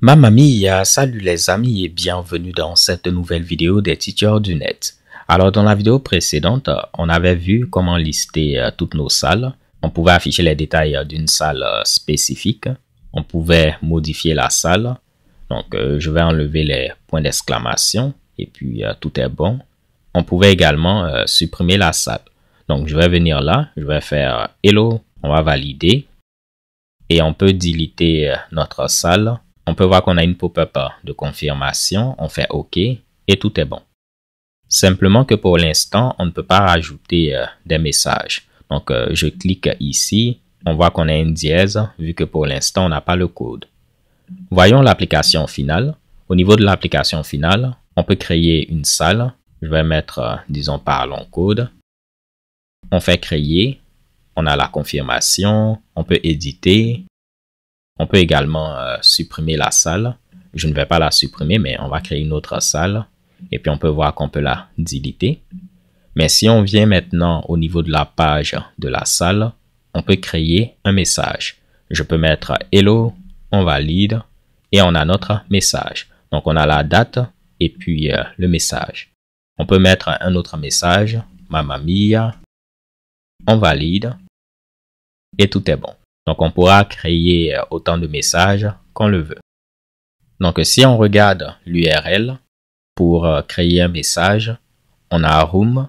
Mamma mia, salut les amis et bienvenue dans cette nouvelle vidéo des teachers du net. Alors dans la vidéo précédente, on avait vu comment lister euh, toutes nos salles. On pouvait afficher les détails euh, d'une salle euh, spécifique. On pouvait modifier la salle. Donc je vais enlever les points d'exclamation et puis tout est bon. On pouvait également supprimer la salle. Donc je vais venir là, je vais faire Hello on va valider et on peut diliter euh, notre salle. On peut voir qu'on a une pop-up euh, de confirmation, on fait OK et tout est bon. Simplement que pour l'instant, on ne peut pas rajouter euh, des messages. Donc, je clique ici, on voit qu'on a une dièse vu que pour l'instant, on n'a pas le code. Voyons l'application finale. Au niveau de l'application finale, on peut créer une salle. Je vais mettre, disons, parlons code. On fait créer on a la confirmation, on peut éditer, on peut également euh, supprimer la salle. Je ne vais pas la supprimer, mais on va créer une autre salle et puis on peut voir qu'on peut la diliter Mais si on vient maintenant au niveau de la page de la salle, on peut créer un message. Je peux mettre Hello, on valide et on a notre message. Donc on a la date et puis euh, le message. On peut mettre un autre message, Mamma Mia, on valide et tout est bon. Donc on pourra créer euh, autant de messages qu'on le veut. Donc si on regarde l'URL pour euh, créer un message, on a room,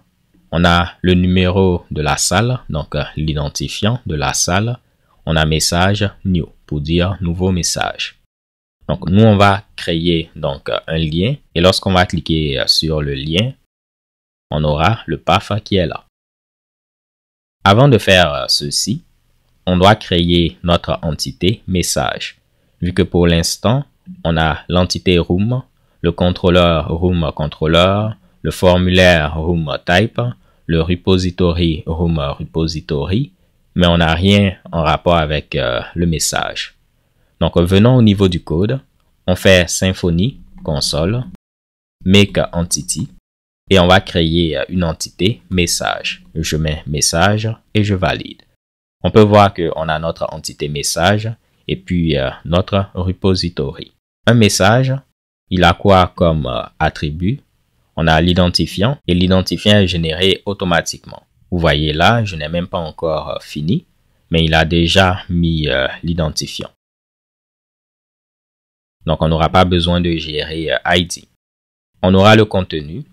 on a le numéro de la salle, donc euh, l'identifiant de la salle, on a message new pour dire nouveau message. Donc nous on va créer donc un lien et lorsqu'on va cliquer sur le lien, on aura le PAF qui est là. Avant de faire ceci, on doit créer notre entité message. Vu que pour l'instant, on a l'entité room, le contrôleur room controller, le formulaire room type, le repository room repository, mais on n'a rien en rapport avec euh, le message. Donc venons au niveau du code, on fait Symfony console make entity et on va créer euh, une entité message. Je mets message et je valide on peut voir qu'on a notre entité message et puis euh, notre repository. Un message, il a quoi comme euh, attribut On a l'identifiant et l'identifiant est généré automatiquement. Vous voyez là, je n'ai même pas encore euh, fini, mais il a déjà mis l'identifiant. Donc on n'aura pas besoin de gérer ID. On aura le contenu,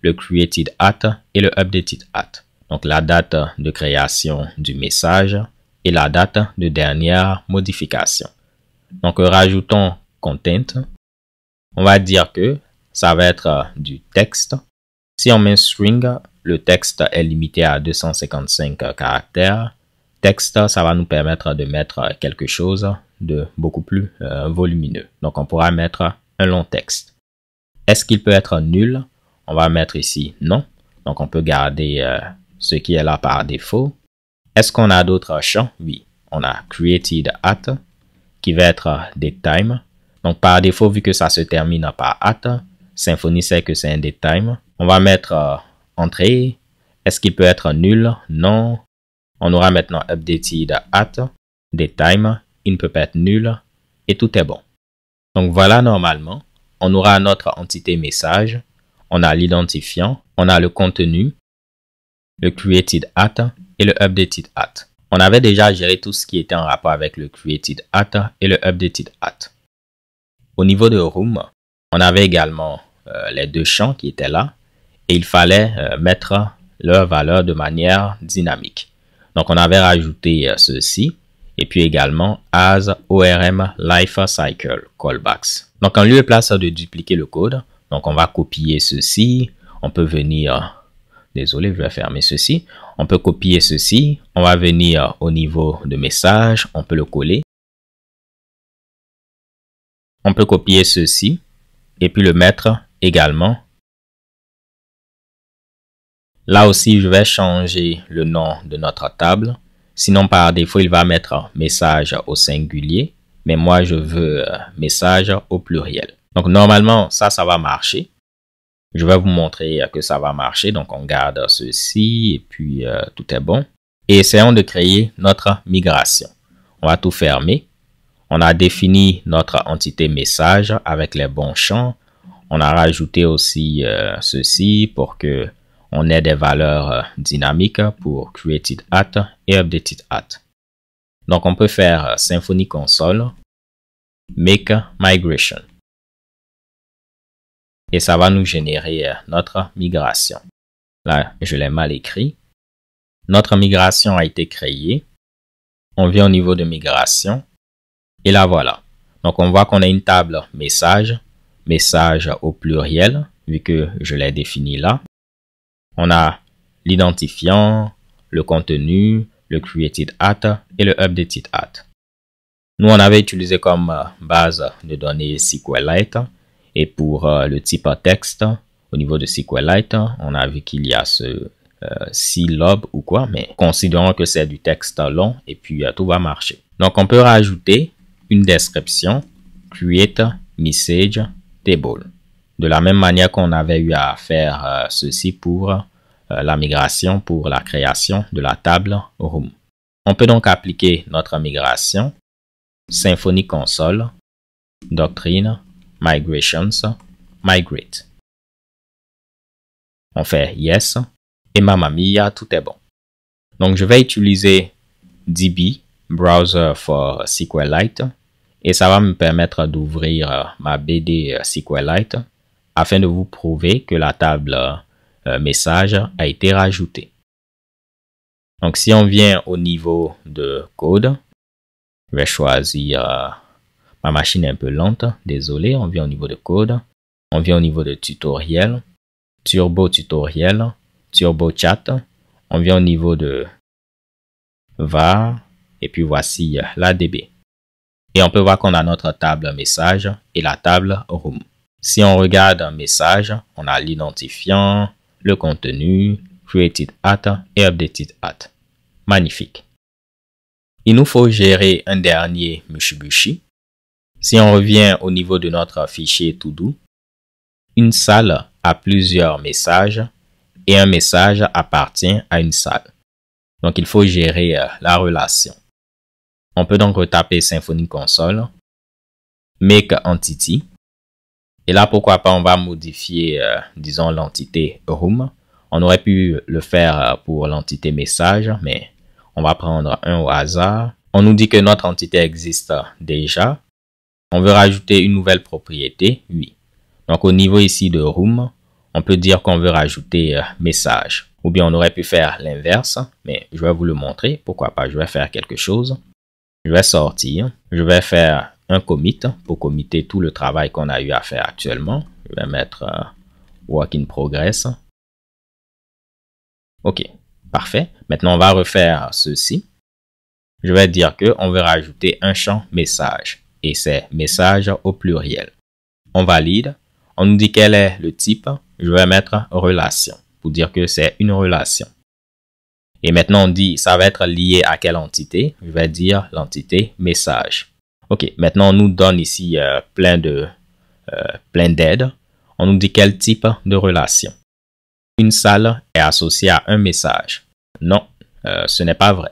le created at et le updated at donc la date de création du message et la date de dernière modification. Donc rajoutons content. On va dire que ça va être euh, du texte. Si on met string, le texte est limité à 255 caractères. Texte, ça va nous permettre de mettre quelque chose de beaucoup plus euh, volumineux. Donc on pourra mettre un long texte. Est-ce qu'il peut être nul On va mettre ici non. Donc on peut garder euh, ce qui est là par défaut. Est-ce qu'on a d'autres champs? Oui, on a created at qui va être date time. Donc par défaut, vu que ça se termine par at, Symfony sait que c'est un date time. On va mettre euh, entrée. Est-ce qu'il peut être nul? Non. On aura maintenant updated at, date time. Il ne peut pas être nul et tout est bon. Donc voilà normalement. On aura notre entité message. On a l'identifiant. On a le contenu le created at et le updated at. On avait déjà géré tout ce qui était en rapport avec le created at et le updated at. Au niveau de room, on avait également euh, les deux champs qui étaient là et il fallait euh, mettre leur valeur de manière dynamique. Donc on avait rajouté euh, ceci et puis également as ORM life cycle callbacks. Donc en lieu et place de dupliquer le code, donc on va copier ceci, on peut venir Désolé, je vais fermer ceci. On peut copier ceci. On va venir au niveau de message. On peut le coller. On peut copier ceci et puis le mettre également. Là aussi, je vais changer le nom de notre table. Sinon, par défaut, il va mettre message au singulier. Mais moi, je veux message au pluriel. Donc, normalement, ça, ça va marcher. Je vais vous montrer que ça va marcher. Donc, on garde ceci et puis euh, tout est bon. Et essayons de créer notre migration. On va tout fermer. On a défini notre entité message avec les bons champs. On a rajouté aussi euh, ceci pour que on ait des valeurs euh, dynamiques pour created at et updated at. Donc, on peut faire Symfony Console, Make Migration et ça va nous générer euh, notre migration. Là, je l'ai mal écrit. Notre migration a été créée. On vient au niveau de migration. Et là, voilà. Donc, on voit qu'on a une table message, message au pluriel, vu que je l'ai défini là. On a l'identifiant, le contenu, le created at et le updated at. Nous, on avait utilisé comme euh, base de données SQLite et pour euh, le type texte, au niveau de SQLite, on a vu qu'il y a ce euh, sylobe ou quoi, mais considérons que c'est du texte long et puis euh, tout va marcher. Donc on peut rajouter une description, create message table. De la même manière qu'on avait eu à faire ceci pour la migration pour la création de la table Room. On peut donc appliquer notre migration Symfony Console, Doctrine, migrations, migrate. On fait yes et ma mia, tout est bon. Donc je vais utiliser DB, Browser for SQLite, et ça va me permettre d'ouvrir euh, ma BD euh, SQLite afin de vous prouver que la table euh, message a été rajoutée. Donc si on vient au niveau de code, je vais choisir Ma machine est un peu lente, désolé, on vient au niveau de code, on vient au niveau de tutoriel, turbo tutoriel, turbo chat, on vient au niveau de var, et puis voici euh, l'ADB. Et on peut voir qu'on a notre table message et la table room. Si on regarde un message, on a l'identifiant, le contenu, created at et updated at. Magnifique. Il nous faut gérer un dernier mushibushi si on revient au niveau de notre fichier doux, une salle a plusieurs messages et un message appartient à une salle. Donc il faut gérer euh, la relation. On peut donc retaper Symfony Console, Make Entity. Et là, pourquoi pas, on va modifier, euh, disons, l'entité Room. On aurait pu le faire euh, pour l'entité Message, mais on va prendre un au hasard. On nous dit que notre entité existe déjà. On veut rajouter une nouvelle propriété, oui. Donc au niveau ici de room, on peut dire qu'on veut rajouter euh, message. Ou bien on aurait pu faire l'inverse, mais je vais vous le montrer. Pourquoi pas, je vais faire quelque chose. Je vais sortir, je vais faire un commit pour committer tout le travail qu'on a eu à faire actuellement. Je vais mettre euh, in progress. Ok, parfait. Maintenant, on va refaire ceci. Je vais dire que on veut rajouter un champ message et c'est message au pluriel. On valide, on nous dit quel est le type, je vais mettre relation pour dire que c'est une relation. Et maintenant, on dit ça va être lié à quelle entité Je vais dire l'entité message. Ok, maintenant, on nous donne ici euh, plein de euh, plein d'aides. On nous dit quel type de relation. Une salle est associée à un message. Non, euh, ce n'est pas vrai.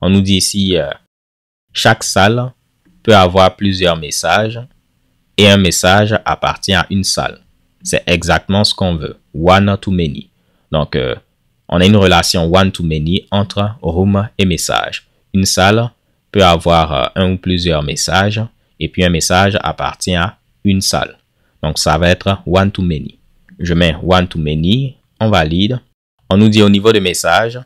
On nous dit ici chaque salle peut avoir plusieurs messages et un message appartient à une salle. C'est exactement ce qu'on veut. One to many. Donc, euh, on a une relation one to many entre room et message. Une salle peut avoir euh, un ou plusieurs messages et puis un message appartient à une salle. Donc, ça va être one to many. Je mets one to many, on valide. On nous dit au niveau de message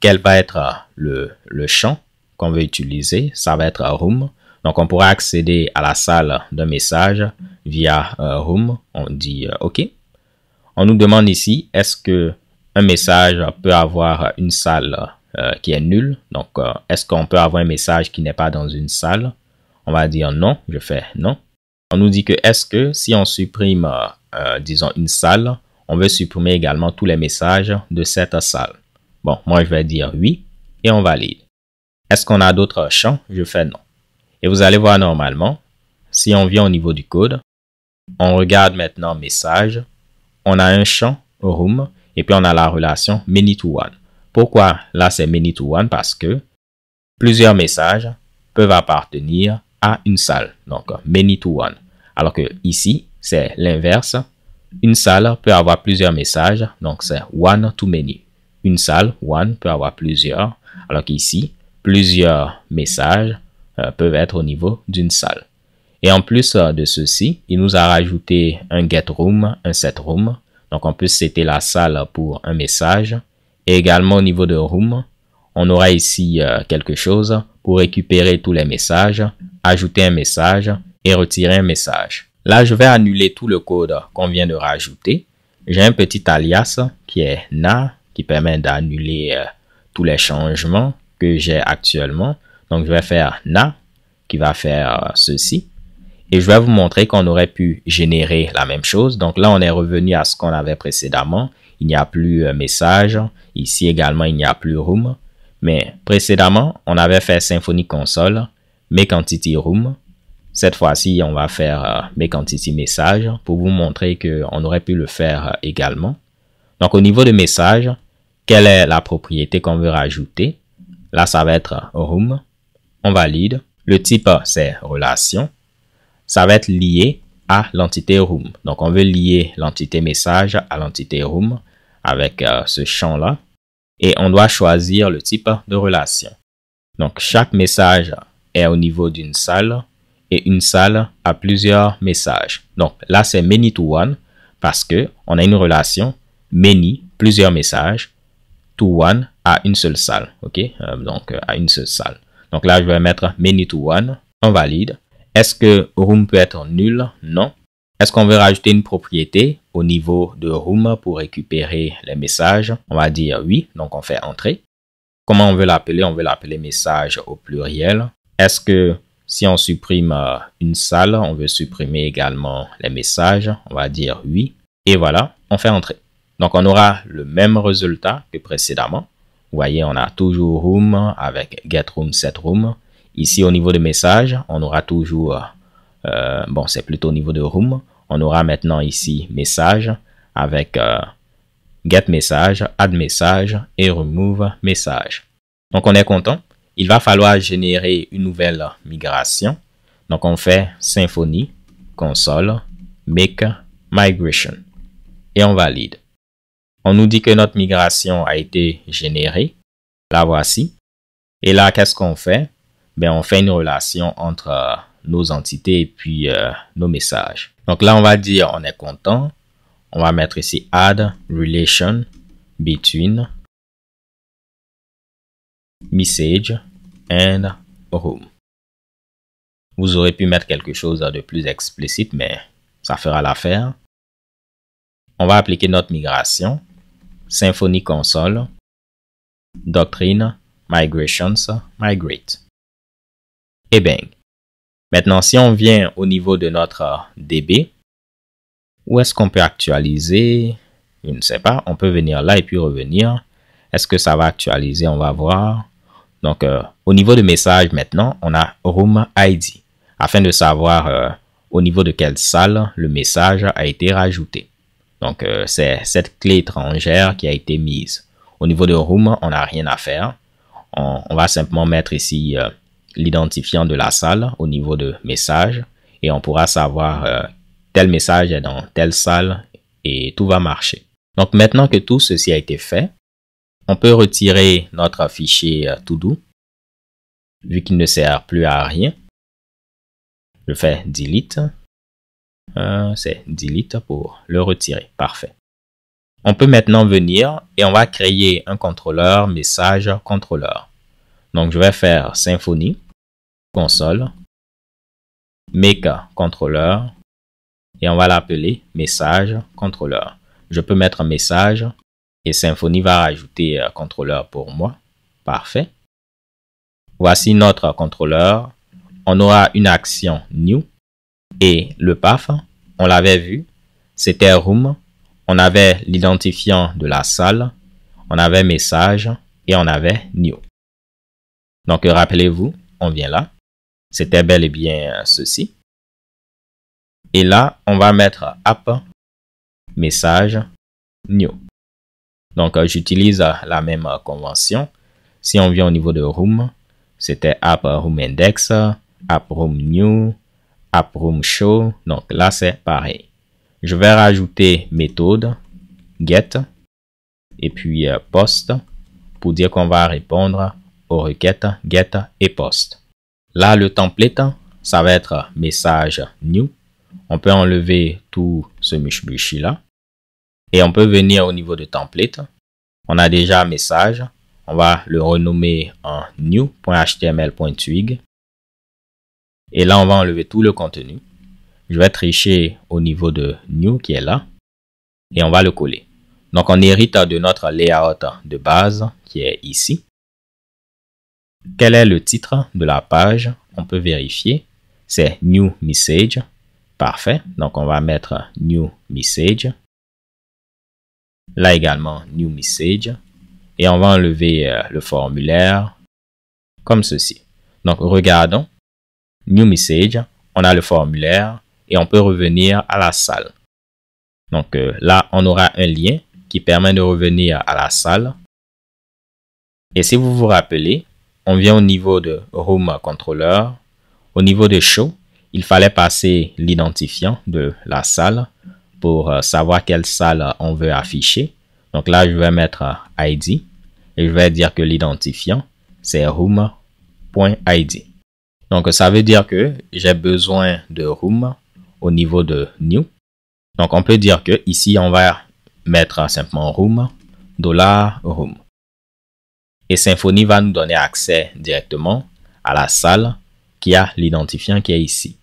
quel va être euh, le champ qu'on veut utiliser. Ça va être room. Donc, on pourra accéder à la salle de message via euh, Room. On dit euh, OK. On nous demande ici, est-ce que un message peut avoir une salle euh, qui est nulle? Donc, est-ce qu'on peut avoir un message qui n'est pas dans une salle? On va dire non. Je fais non. On nous dit que est-ce que si on supprime, disons, une salle, on veut supprimer également tous les messages de cette salle? Bon, moi, je vais dire oui et on valide. Est-ce qu'on a d'autres champs? Je fais non. Et vous allez voir normalement, si on vient au niveau du code, on regarde maintenant message, on a un champ room et puis on a la relation many to one. Pourquoi là c'est many to one parce que plusieurs messages peuvent appartenir à une salle. Donc many to one. Alors que ici, c'est l'inverse. Une salle peut avoir plusieurs messages, donc c'est one to many. Une salle one peut avoir plusieurs, alors qu'ici, plusieurs messages euh, peuvent être au niveau d'une salle. Et en plus euh, de ceci, il nous a rajouté un get room, un set room. Donc on plus, c'était la salle pour un message. Et également au niveau de room, on aura ici euh, quelque chose pour récupérer tous les messages, ajouter un message et retirer un message. Là, je vais annuler tout le code qu'on vient de rajouter. J'ai un petit alias qui est na qui permet d'annuler tous les changements que j'ai actuellement. Donc, je vais faire na qui va faire euh, ceci. Et je vais vous montrer qu'on aurait pu générer la même chose. Donc là, on est revenu à ce qu'on avait précédemment. Il n'y a plus euh, message. Ici également, il n'y a plus room. Mais précédemment, on avait fait symphony Console, Make Entity Room. Cette fois-ci, on va faire euh, Make Entity Message pour vous montrer qu'on aurait pu le faire également. Donc au niveau de message, quelle est la propriété qu'on veut rajouter Là, ça va être Room on valide. Le type, c'est relation. Ça va être lié à l'entité room. Donc, on veut lier l'entité message à l'entité room avec euh, ce champ-là. Et on doit choisir le type de relation. Donc, chaque message est au niveau d'une salle et une salle a plusieurs messages. Donc, là, c'est many to one parce que on a une relation many, plusieurs messages, to one à une seule salle. OK? Euh, donc, euh, à une seule salle. Donc là, je vais mettre menu to one. On valide. Est-ce que room peut être nul? Non. Est-ce qu'on veut rajouter une propriété au niveau de room pour récupérer les messages? On va dire oui. Donc on fait entrer. Comment on veut l'appeler? On veut l'appeler message au pluriel. Est-ce que si on supprime euh, une salle, on veut supprimer également les messages. On va dire oui. Et voilà, on fait entrer. Donc on aura le même résultat que précédemment. Vous voyez, on a toujours room avec get room, set room. Ici, au niveau de message, on aura toujours, euh, bon, c'est plutôt au niveau de room. On aura maintenant ici message avec euh, get message, add message et remove message. Donc, on est content. Il va falloir générer une nouvelle migration. Donc, on fait Symfony, console, make migration et on valide. On nous dit que notre migration a été générée. La voici. Et là, qu'est-ce qu'on fait ben, On fait une relation entre euh, nos entités et puis euh, nos messages. Donc là, on va dire on est content. On va mettre ici add relation between message and room. Vous aurez pu mettre quelque chose de plus explicite, mais ça fera l'affaire. On va appliquer notre migration. Symfony Console, Doctrine, Migrations, Migrate. Et eh bang. Maintenant, si on vient au niveau de notre DB, où est-ce qu'on peut actualiser Je ne sais pas. On peut venir là et puis revenir. Est-ce que ça va actualiser On va voir. Donc, euh, au niveau de message maintenant, on a Room ID afin de savoir euh, au niveau de quelle salle le message a été rajouté. Donc, euh, c'est cette clé étrangère qui a été mise. Au niveau de Room, on n'a rien à faire. On, va simplement mettre ici euh, l'identifiant de la salle au niveau de message et on pourra savoir euh, tel message est dans telle salle et tout va marcher. Donc, maintenant que tout ceci a été fait, on peut retirer notre fichier todo vu qu'il ne sert plus à rien. Je fais delete euh, c'est delete pour le retirer. Parfait. On peut maintenant venir et on va créer un contrôleur message contrôleur. Donc je vais faire Symfony, console, make contrôleur et on va l'appeler message contrôleur. Je peux mettre message et Symfony va rajouter euh, contrôleur pour moi. Parfait. Voici notre contrôleur. On aura une action new et le PAF, on l'avait vu, c'était Room, on avait l'identifiant de la salle, on avait Message et on avait New. Donc rappelez-vous, on vient là. C'était bel et bien ceci. Et là, on va mettre app, message, new. Donc, euh, j'utilise euh, la même euh, convention. Si on vient au niveau de room, c'était app room index, app room new, Approom show. Donc là, c'est pareil. Je vais rajouter méthode get et puis euh, post pour dire qu'on va répondre aux requêtes get et post. Là, le template, ça va être message new. On peut enlever tout ce mishbushi là. Et on peut venir au niveau de template. On a déjà message. On va le renommer en new.html.twig. Et là, on va enlever tout le contenu. Je vais tricher au niveau de New qui est là. Et on va le coller. Donc, on hérite de notre layout de base qui est ici. Quel est le titre de la page On peut vérifier. C'est New Message. Parfait. Donc, on va mettre New Message. Là également, New Message. Et on va enlever euh, le formulaire comme ceci. Donc, regardons New Message, on a le formulaire et on peut revenir à la salle. Donc euh, là, on aura un lien qui permet de revenir à la salle. Et si vous vous rappelez, on vient au niveau de Room Controller. Au niveau de Show, il fallait passer l'identifiant de la salle pour euh, savoir quelle salle on veut afficher. Donc là, je vais mettre euh, ID et je vais dire que l'identifiant, c'est room.id. Donc, ça veut dire que j'ai besoin de room au niveau de new. Donc, on peut dire que ici, on va mettre simplement room, dollar room. Et Symfony va nous donner accès directement à la salle qui a l'identifiant qui est ici.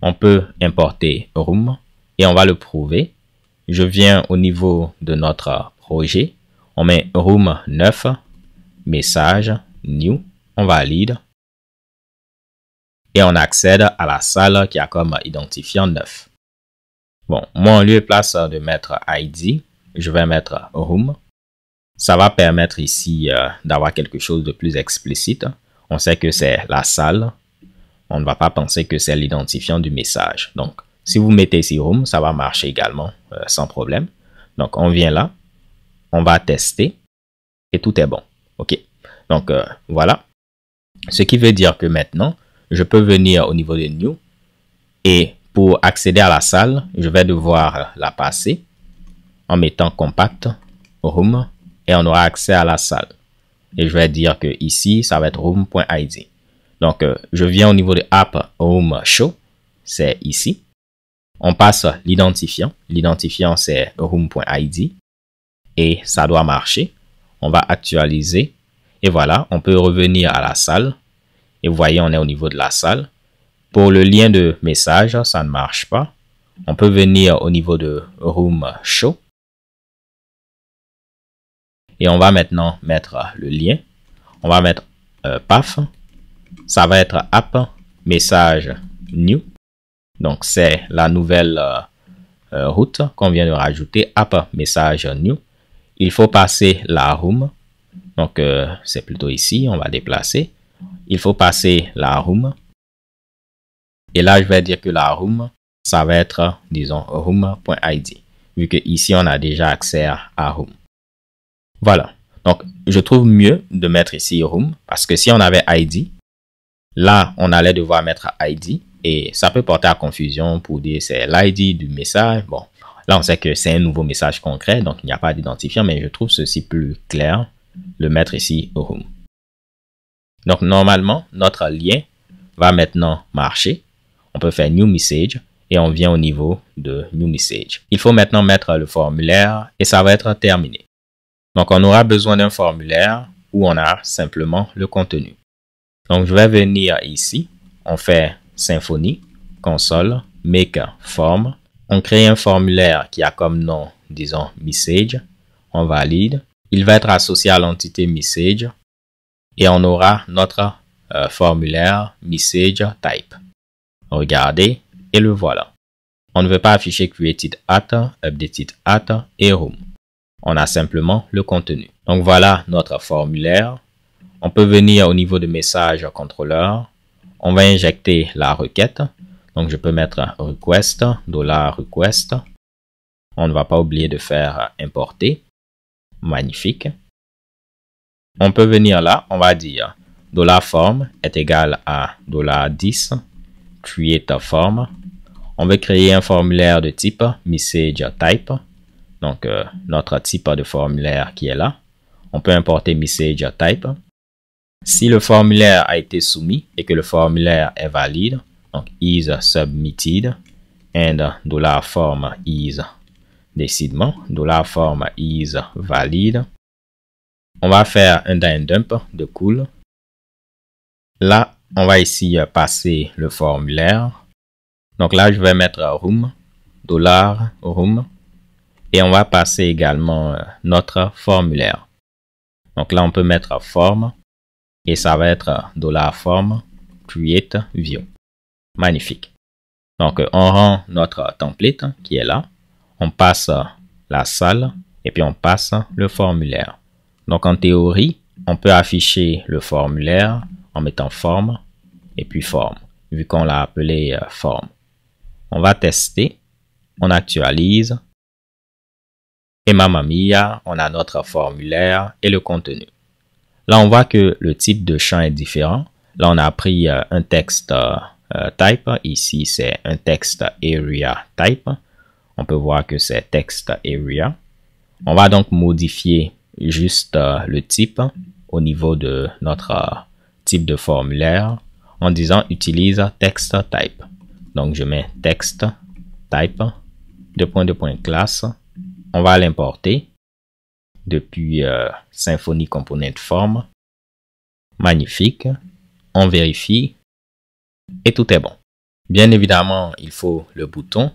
On peut importer room et on va le prouver. Je viens au niveau de notre projet. On met room 9, message, new, on valide et on accède à la salle qui a comme identifiant 9. Bon, moi, en lieu place de mettre ID, je vais mettre Room. Ça va permettre ici euh, d'avoir quelque chose de plus explicite. On sait que c'est la salle. On ne va pas penser que c'est l'identifiant du message. Donc, si vous mettez ici Room, ça va marcher également euh, sans problème. Donc, on vient là. On va tester. Et tout est bon. OK. Donc, euh, voilà. Ce qui veut dire que maintenant, je peux venir au niveau de New et pour accéder à la salle, je vais devoir la passer en mettant compact room et on aura accès à la salle. Et je vais dire que ici, ça va être room.id. Donc, euh, je viens au niveau de app room show, c'est ici. On passe l'identifiant. L'identifiant, c'est room.id. Et ça doit marcher. On va actualiser. Et voilà, on peut revenir à la salle et vous voyez, on est au niveau de la salle. Pour le lien de message, ça ne marche pas. On peut venir au niveau de Room Show. Et on va maintenant mettre le lien. On va mettre euh, PAF. Ça va être App Message New. Donc, c'est la nouvelle euh, euh, route qu'on vient de rajouter. App Message New. Il faut passer la Room. Donc, c'est plutôt ici. On va déplacer il faut passer la room. Et là, je vais dire que la room, ça va être, disons, room.id, vu que ici, on a déjà accès à room. Voilà. Donc, je trouve mieux de mettre ici room, parce que si on avait ID, là, on allait devoir mettre ID, et ça peut porter à confusion pour dire c'est l'ID du message. Bon, là, on sait que c'est un nouveau message concret, donc il n'y a pas d'identifiant, mais je trouve ceci plus clair, le mettre ici room. Donc, normalement, notre lien va maintenant marcher. On peut faire New Message et on vient au niveau de New Message. Il faut maintenant mettre le formulaire et ça va être terminé. Donc, on aura besoin d'un formulaire où on a simplement le contenu. Donc, je vais venir ici. On fait Symfony, console, make form. On crée un formulaire qui a comme nom, disons, message. On valide. Il va être associé à l'entité message et on aura notre euh, formulaire message type. Regardez et le voilà. On ne veut pas afficher created at, updated at et room. On a simplement le contenu. Donc voilà notre formulaire. On peut venir au niveau de message contrôleur. On va injecter la requête. Donc je peux mettre request, dollar request. On ne va pas oublier de faire importer. Magnifique. On peut venir là, on va dire $form est égal à $10, form. On veut créer un formulaire de type message type. Donc, euh, notre type de formulaire qui est là. On peut importer message type. Si le formulaire a été soumis et que le formulaire est valide, donc is submitted and $form is dollar $form is valide on va faire un dime dump de cool. Là, on va ici euh, passer le formulaire. Donc là, je vais mettre euh, room, dollar room. Et on va passer également euh, notre formulaire. Donc là, on peut mettre form. Et ça va être dollar form create view. Magnifique. Donc, on rend notre template hein, qui est là. On passe la salle et puis on passe le formulaire. Donc en théorie, on peut afficher le formulaire en mettant forme et puis forme, vu qu'on l'a appelé euh, forme. On va tester, on actualise. Et mamma mia, on a notre formulaire et le contenu. Là, on voit que le type de champ est différent. Là, on a pris euh, un texte euh, type. Ici, c'est un texte area type. On peut voir que c'est texte area. On va donc modifier juste euh, le type au niveau de notre euh, type de formulaire en disant utilise texte type. Donc je mets texte type de point de point classe. On va l'importer depuis symphony euh, Symfony Component Form. Magnifique. On vérifie et tout est bon. Bien évidemment, il faut le bouton.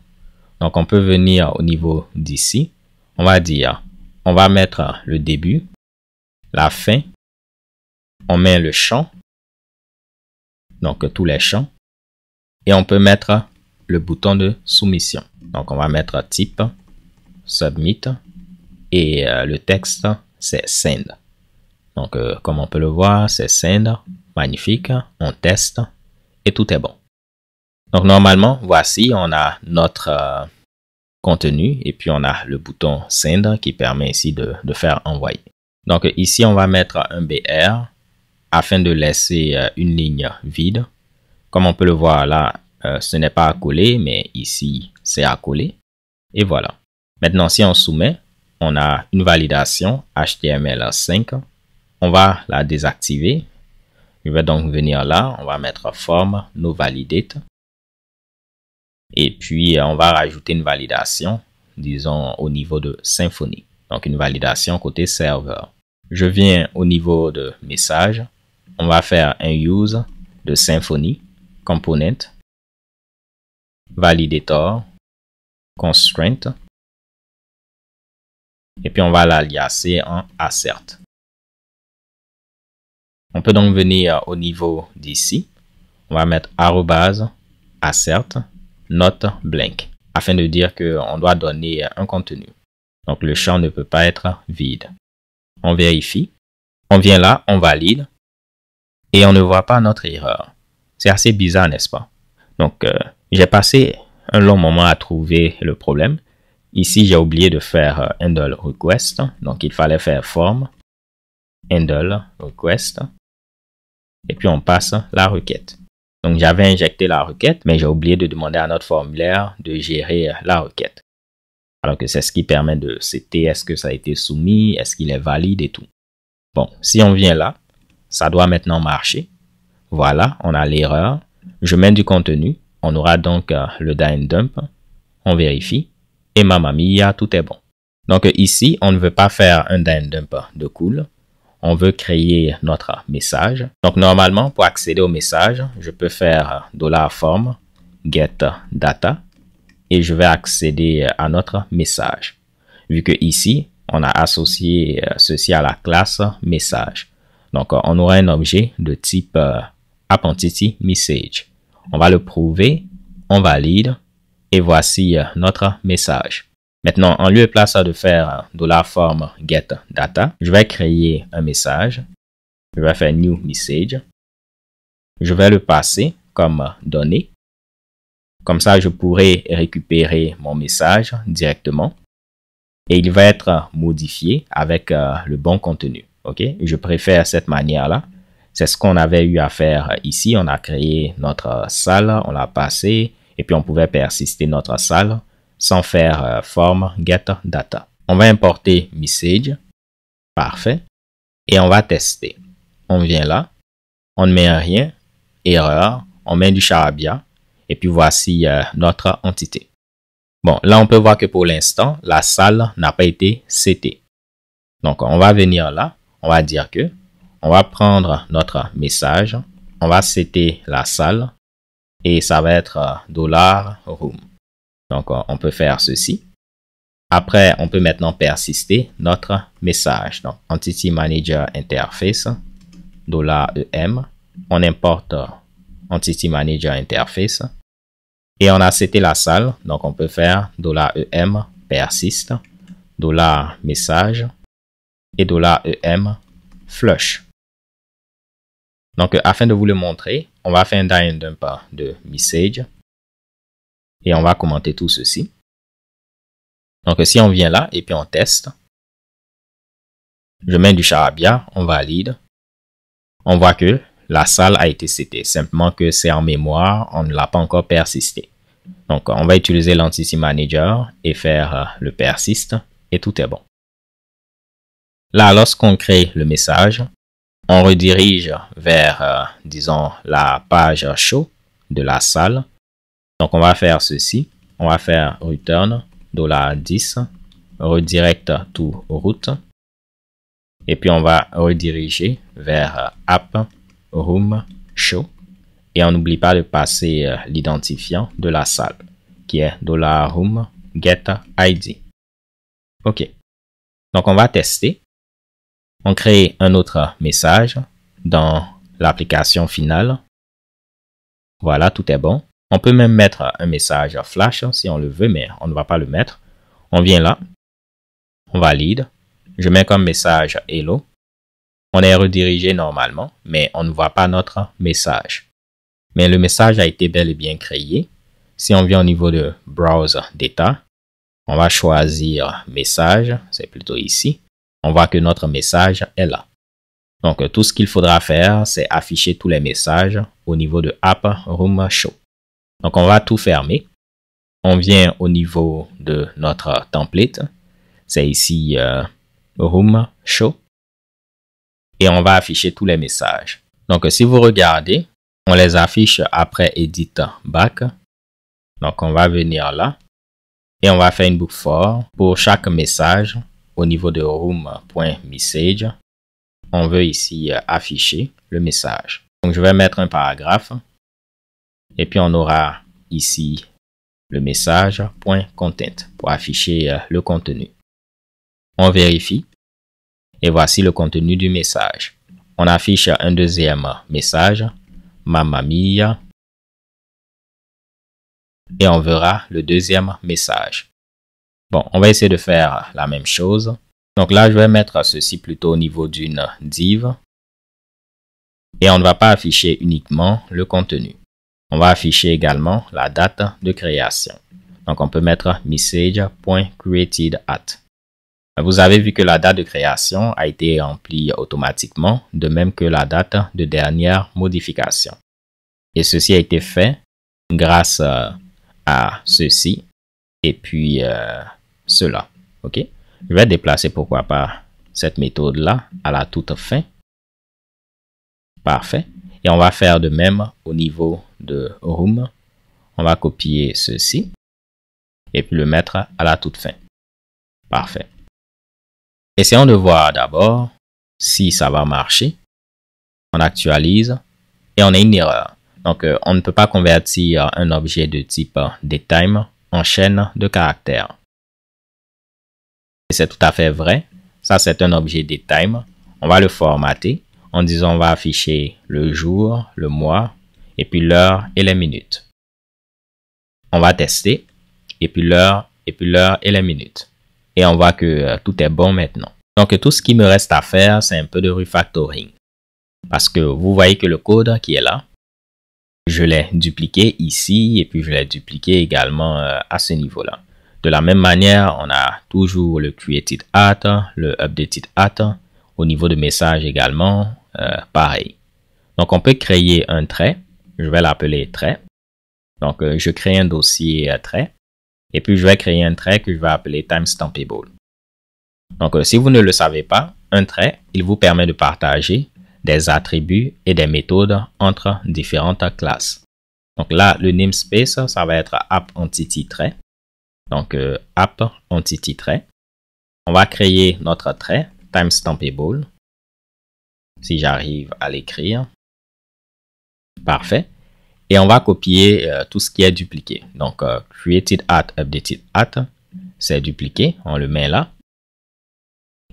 Donc on peut venir au niveau d'ici. On va dire on va mettre le début, la fin, on met le champ, donc tous les champs, et on peut mettre le bouton de soumission. Donc on va mettre type, submit, et euh, le texte c'est send. Donc euh, comme on peut le voir, c'est send, magnifique, on teste, et tout est bon. Donc normalement, voici, on a notre... Euh, contenu et puis on a le bouton send qui permet ici de, faire envoyer. Donc ici, on va mettre un BR afin de laisser euh, une ligne vide. Comme on peut le voir là, euh, ce n'est pas à coller, mais ici, c'est à coller. Et voilà. Maintenant, si on soumet, on a une validation HTML5. On va la désactiver. Je vais donc venir là, on va mettre forme no validate. Et puis, euh, on va rajouter une validation, disons, au niveau de Symfony. Donc, une validation côté serveur. Je viens au niveau de message. On va faire un use de Symfony, component, validator, constraint. Et puis, on va l'aliasser en assert. On peut donc venir au niveau d'ici. On va mettre arrobase assert note blank afin de dire qu'on doit donner un contenu. Donc le champ ne peut pas être vide. On vérifie. On vient là, on valide. Et on ne voit pas notre erreur. C'est assez bizarre, n'est-ce pas? Donc euh, j'ai passé un long moment à trouver le problème. Ici, j'ai oublié de faire euh, handle request. Donc il fallait faire form handle request. Et puis on passe la requête. Donc j'avais injecté la requête, mais j'ai oublié de demander à notre formulaire de gérer la requête. Alors que c'est ce qui permet de citer est-ce que ça a été soumis, est-ce qu'il est valide et tout. Bon, si on vient là, ça doit maintenant marcher. Voilà, on a l'erreur. Je mets du contenu. On aura donc euh, le dine dump. On vérifie. Et ma mia, ah, tout est bon. Donc ici, on ne veut pas faire un dine dump de cool on veut créer notre message. Donc normalement, pour accéder au message, je peux faire $form get data et je vais accéder à notre message. Vu que ici, on a associé euh, ceci à la classe message. Donc euh, on aura un objet de type euh, entity message. On va le prouver, on valide et voici notre message. Maintenant, en lieu et place de faire forme get data, je vais créer un message. Je vais faire new message. Je vais le passer comme donnée. Comme ça, je pourrai récupérer mon message directement et il va être modifié avec euh, le bon contenu. Ok, je préfère cette manière-là. C'est ce qu'on avait eu à faire ici. On a créé notre salle, on l'a passé et puis on pouvait persister notre salle sans faire euh, forme form get data. On va importer message. Parfait. Et on va tester. On vient là. On ne met rien. Erreur. On met du charabia. Et puis voici euh, notre entité. Bon, là, on peut voir que pour l'instant, la salle n'a pas été CT. Donc, on va venir là. On va dire que on va prendre notre message. On va CT la salle. Et ça va être euh, dollar room. Donc, on peut faire ceci. Après, on peut maintenant persister notre message. Donc, Entity Manager Interface, $EM. On importe Entity Manager Interface. Et on a cité la salle. Donc, on peut faire $EM persiste, $message et $EM flush. Donc, afin de vous le montrer, on va faire un dump de message et on va commenter tout ceci. Donc si on vient là et puis on teste, je mets du charabia, on valide, on voit que la salle a été citée, simplement que c'est en mémoire, on ne l'a pas encore persisté. Donc on va utiliser l'Entity Manager et faire euh, le persist et tout est bon. Là, lorsqu'on crée le message, on redirige vers, euh, disons, la page show de la salle donc, on va faire ceci. On va faire return $10, redirect to route. Et puis, on va rediriger vers app, room, show. Et on n'oublie pas de passer euh, l'identifiant de la salle qui est $room get ID. OK. Donc, on va tester. On crée un autre message dans l'application finale. Voilà, tout est bon. On peut même mettre un message flash hein, si on le veut, mais on ne va pas le mettre. On vient là. On valide. Je mets comme message Hello. On est redirigé normalement, mais on ne voit pas notre message. Mais le message a été bel et bien créé. Si on vient au niveau de Browse d'état, on va choisir Message, c'est plutôt ici. On voit que notre message est là. Donc tout ce qu'il faudra faire, c'est afficher tous les messages au niveau de App Room Show. Donc, on va tout fermer. On vient au niveau de notre template. C'est ici euh, Room Show. Et on va afficher tous les messages. Donc, si vous regardez, on les affiche après Edit Back. Donc, on va venir là et on va faire une boucle for pour chaque message au niveau de room.message. On veut ici euh, afficher le message. Donc, je vais mettre un paragraphe et puis on aura ici le message .content pour afficher euh, le contenu. On vérifie et voici le contenu du message. On affiche un deuxième message, ma Mia, et on verra le deuxième message. Bon, on va essayer de faire la même chose. Donc là, je vais mettre ceci plutôt au niveau d'une div et on ne va pas afficher uniquement le contenu. On va afficher également la date de création. Donc, on peut mettre message.createdAt. Vous avez vu que la date de création a été remplie automatiquement, de même que la date de dernière modification. Et ceci a été fait grâce euh, à ceci et puis euh, cela. OK? Je vais déplacer pourquoi pas cette méthode-là à la toute fin. Parfait. Et on va faire de même au niveau de room, on va copier ceci et puis le mettre à la toute fin. Parfait. Essayons de voir d'abord si ça va marcher. On actualise et on a une erreur. Donc, euh, on ne peut pas convertir un objet de type DateTime en chaîne de caractères. Et c'est tout à fait vrai. Ça, c'est un objet DateTime. On va le formater en disant on va afficher le jour, le mois, et puis l'heure et les minutes. On va tester, et puis l'heure, et puis l'heure et les minutes. Et on voit que euh, tout est bon maintenant. Donc tout ce qui me reste à faire, c'est un peu de refactoring. Parce que vous voyez que le code qui est là, je l'ai dupliqué ici et puis je l'ai dupliqué également euh, à ce niveau-là. De la même manière, on a toujours le created at, le updated at, au niveau de message également, euh, pareil. Donc on peut créer un trait je vais l'appeler trait. Donc, euh, je crée un dossier euh, trait. Et puis, je vais créer un trait que je vais appeler timestampable. Donc, euh, si vous ne le savez pas, un trait, il vous permet de partager des attributs et des méthodes entre différentes classes. Donc là, le namespace, ça va être app entity trait. Donc, app entity trait. On va créer notre trait timestampable. Si j'arrive à l'écrire. Parfait. Et on va copier euh, tout ce qui est dupliqué. Donc, euh, created at, updated at, c'est dupliqué. On le met là.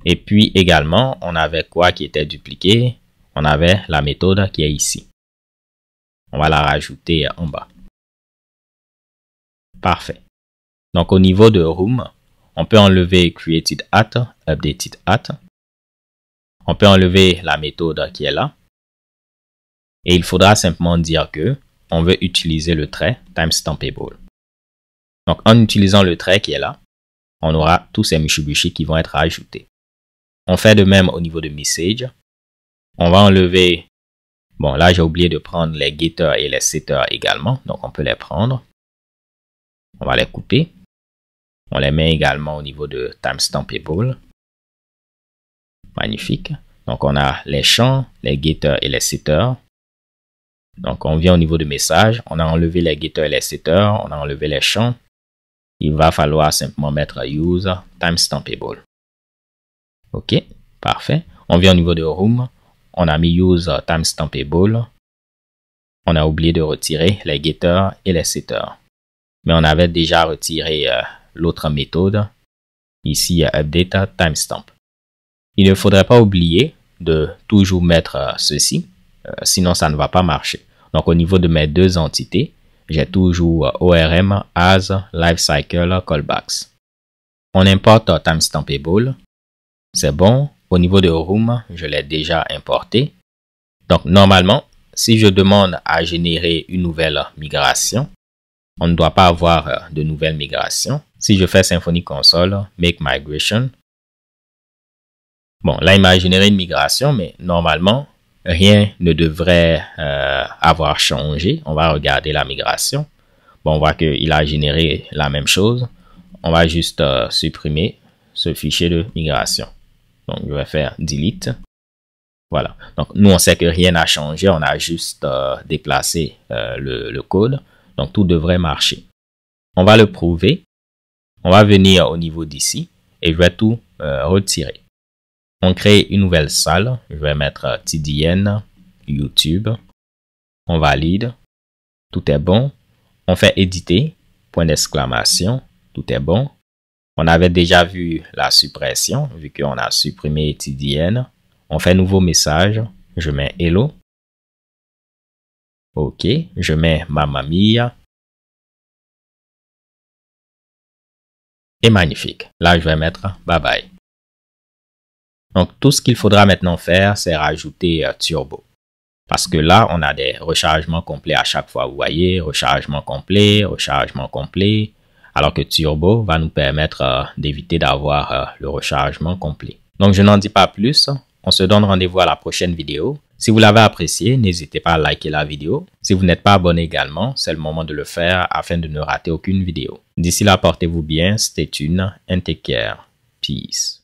Et puis également, on avait quoi qui était dupliqué On avait la méthode qui est ici. On va la rajouter en bas. Parfait. Donc au niveau de room, on peut enlever created at, updated at. On peut enlever la méthode qui est là et il faudra simplement dire que on veut utiliser le trait timestampable. Donc en utilisant le trait qui est là, on aura tous ces Mishibushi qui vont être ajoutés. On fait de même au niveau de message. On va enlever, bon là j'ai oublié de prendre les getters et les setters également, donc on peut les prendre. On va les couper. On les met également au niveau de timestampable. Magnifique. Donc on a les champs, les getters et les setters. Donc, on vient au niveau de message. On a enlevé les getters et les setters. On a enlevé les champs. Il va falloir simplement mettre use timestampable. OK, parfait. On vient au niveau de room. On a mis use timestampable. On a oublié de retirer les getters et les setters. Mais on avait déjà retiré euh, l'autre méthode. Ici, update timestamp. Il ne faudrait pas oublier de toujours mettre euh, ceci euh, sinon, ça ne va pas marcher. Donc, au niveau de mes deux entités, j'ai toujours euh, ORM, AS, Lifecycle, Callbacks. On importe euh, Timestampable. C'est bon. Au niveau de Room, je l'ai déjà importé. Donc, normalement, si je demande à générer une nouvelle migration, on ne doit pas avoir de nouvelles migrations. Si je fais Symfony Console, Make Migration, bon, là, il m'a généré une migration, mais normalement, rien ne devrait euh, avoir changé. On va regarder la migration. Bon, on voit qu'il a généré la même chose. On va juste euh, supprimer ce fichier de migration. Donc, je vais faire delete. Voilà. Donc, nous, on sait que rien n'a changé. On a juste euh, déplacé le, le code. Donc, tout devrait marcher. On va le prouver. On va venir au niveau d'ici et je vais tout retirer. On crée une nouvelle salle. Je vais mettre euh, TDN, YouTube. On valide. Tout est bon. On fait éditer. Point d'exclamation. Tout est bon. On avait déjà vu la suppression, vu qu'on a supprimé TDN. On fait nouveau message. Je mets Hello. OK. Je mets Mamma Mia. Et magnifique. Là, je vais mettre Bye Bye. Donc tout ce qu'il faudra maintenant faire, c'est rajouter euh, turbo. Parce que là, on a des rechargements complets à chaque fois. Vous voyez, rechargement complet, rechargement complet. Alors que turbo va nous permettre euh, d'éviter d'avoir euh, le rechargement complet. Donc je n'en dis pas plus. On se donne rendez-vous à la prochaine vidéo. Si vous l'avez apprécié, n'hésitez pas à liker la vidéo. Si vous n'êtes pas abonné également, c'est le moment de le faire afin de ne rater aucune vidéo. D'ici là, portez-vous bien, c'était une and take care. Peace.